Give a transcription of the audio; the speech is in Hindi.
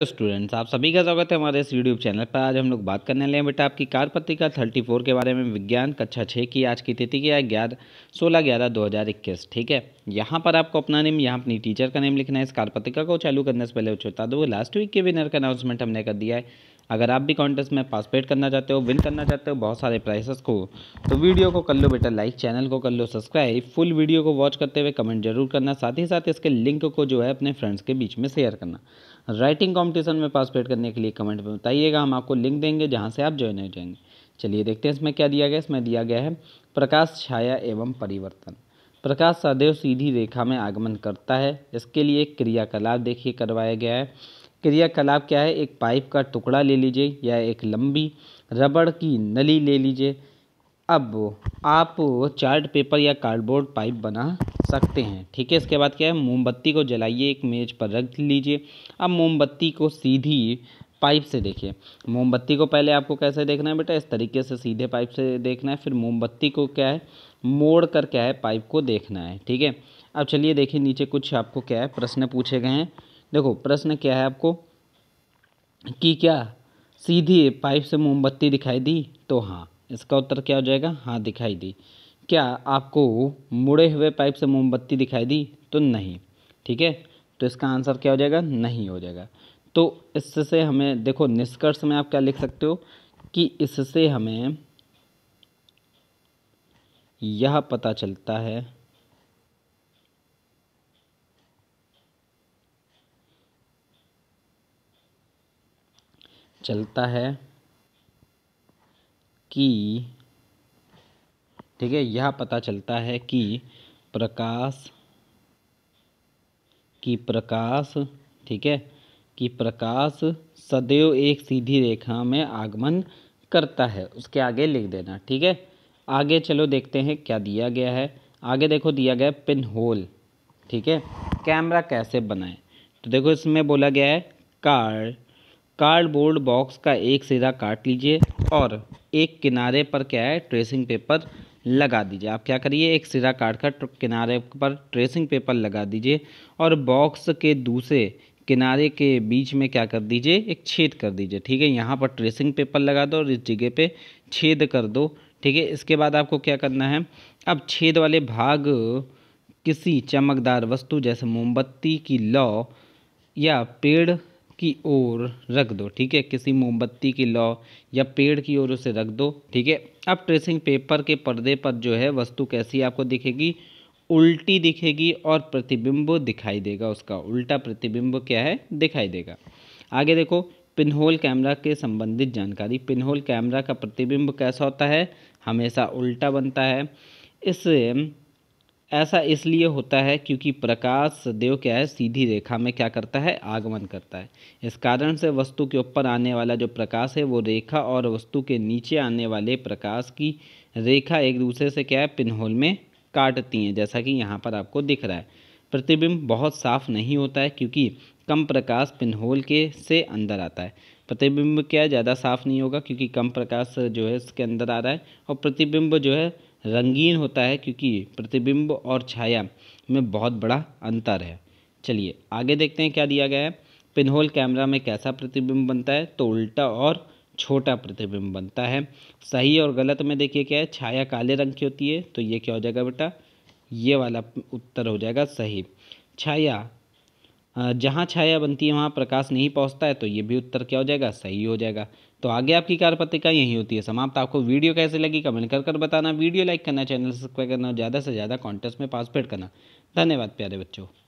तो स्टूडेंट्स आप सभी का स्वागत है हमारे इस यूट्यूब चैनल पर आज हम लोग बात करने लगे बेटा आपकी कार पत्रिका थर्टी फोर के बारे में विज्ञान कक्षा छः की आज की तिथि क्या है ग्यारह सोलह ग्यारह दो हज़ार इक्कीस ठीक है यहाँ पर आपको अपना नेम यहाँ अपनी टीचर का नेम लिखना है इस कार पत्रिका को चालू करने से पहले बता दो लास्ट वीक के विनर का अनाउंसमेंट हमने कर दिया है अगर आप भी कॉन्टेस्ट में पार्टिसिपेट करना चाहते हो विन करना चाहते हो बहुत सारे प्राइसेस को तो वीडियो को कर लो बेटा लाइक चैनल को कर लो सब्सक्राइब फुल वीडियो को वॉच करते हुए कमेंट जरूर करना साथ ही साथ इसके लिंक को जो है अपने फ्रेंड्स के बीच में शेयर करना राइटिंग कॉम्पिटिशन में पार्टिसिपेट करने के लिए कमेंट में बताइएगा हम आपको लिंक देंगे जहाँ से आप ज्वाइन हो जाएंगे चलिए देखते हैं इसमें क्या दिया गया इसमें दिया गया है प्रकाश छाया एवं परिवर्तन प्रकाश सदैव सीधी रेखा में आगमन करता है इसके लिए क्रियाकलाप देखिए करवाया गया है क्रियाकलाप क्या है एक पाइप का टुकड़ा ले लीजिए या एक लंबी रबड़ की नली ले लीजिए अब आप चार्ट पेपर या कार्डबोर्ड पाइप बना सकते हैं ठीक है इसके बाद क्या है मोमबत्ती को जलाइए एक मेज पर रख लीजिए अब मोमबत्ती को सीधी पाइप से देखिए मोमबत्ती को पहले आपको कैसे देखना है बेटा इस तरीके से सीधे पाइप से देखना है फिर मोमबत्ती को क्या है मोड़ कर क्या है पाइप को देखना है ठीक है अब चलिए देखिए नीचे कुछ आपको क्या है प्रश्न पूछे गए हैं देखो प्रश्न क्या है आपको कि क्या सीधी पाइप से मोमबत्ती दिखाई दी तो हाँ इसका उत्तर क्या हो जाएगा हाँ दिखाई दी क्या आपको मुड़े हुए पाइप से मोमबत्ती दिखाई दी तो नहीं ठीक है तो इसका आंसर क्या हो जाएगा नहीं हो जाएगा तो इससे हमें देखो निष्कर्ष में आप क्या लिख सकते हो कि इससे हमें यह पता चलता है चलता है कि ठीक है यह पता चलता है कि प्रकाश कि प्रकाश ठीक है कि प्रकाश सदैव एक सीधी रेखा में आगमन करता है उसके आगे लिख देना ठीक है आगे चलो देखते हैं क्या दिया गया है आगे देखो दिया गया पिन होल ठीक है कैमरा कैसे बनाए तो देखो इसमें बोला गया है कार्ड कार्डबोर्ड बॉक्स का एक सिरा काट लीजिए और एक किनारे पर क्या है ट्रेसिंग पेपर लगा दीजिए आप क्या करिए एक सिरा काट कर किनारे पर ट्रेसिंग पेपर लगा दीजिए और बॉक्स के दूसरे किनारे के बीच में क्या कर दीजिए एक छेद कर दीजिए ठीक है यहाँ पर ट्रेसिंग पेपर लगा दो और इस जगह पे छेद कर दो ठीक है इसके बाद आपको क्या करना है अब छेद वाले भाग किसी चमकदार वस्तु जैसे मोमबत्ती की लौ या पेड़ की ओर रख दो ठीक है किसी मोमबत्ती की लौ या पेड़ की ओर उसे रख दो ठीक है अब ट्रेसिंग पेपर के पर्दे पर जो है वस्तु कैसी आपको दिखेगी उल्टी दिखेगी और प्रतिबिंब दिखाई देगा उसका उल्टा प्रतिबिंब क्या है दिखाई देगा आगे देखो पिनहोल कैमरा के संबंधित जानकारी पिनहोल कैमरा का प्रतिबिंब कैसा होता है हमेशा उल्टा बनता है इस ऐसा इसलिए होता है क्योंकि प्रकाश सदैव क्या है सीधी रेखा में क्या करता है आगमन करता है इस कारण से वस्तु के ऊपर आने वाला जो प्रकाश है वो रेखा और वस्तु के नीचे आने वाले प्रकाश की रेखा एक दूसरे से क्या है पिनहोल में काटती हैं जैसा कि यहाँ पर आपको दिख रहा है प्रतिबिंब बहुत साफ नहीं होता है क्योंकि कम प्रकाश पिनहोल के से अंदर आता है प्रतिबिंब क्या ज़्यादा साफ नहीं होगा क्योंकि कम प्रकाश जो है इसके अंदर आ रहा है और प्रतिबिंब जो है रंगीन होता है क्योंकि प्रतिबिंब और छाया में बहुत बड़ा अंतर है चलिए आगे देखते हैं क्या दिया गया है पिनहोल कैमरा में कैसा प्रतिबिंब बनता है तो उल्टा और छोटा प्रतिबिंब बनता है सही और गलत में देखिए क्या है छाया काले रंग की होती है तो ये क्या हो जाएगा बेटा ये वाला उत्तर हो जाएगा सही छाया जहाँ छाया बनती है वहाँ प्रकाश नहीं पहुँचता है तो ये भी उत्तर क्या हो जाएगा सही हो जाएगा तो आगे आपकी कार पत्रिका यही होती है समाप्त आपको वीडियो कैसे लगी कमेंट कर कर बताना वीडियो लाइक करना चैनल सब्सक्राइब करना और ज़्यादा से ज़्यादा कॉन्टेस्ट में पार्टिसिपेट करना धन्यवाद प्यारे बच्चों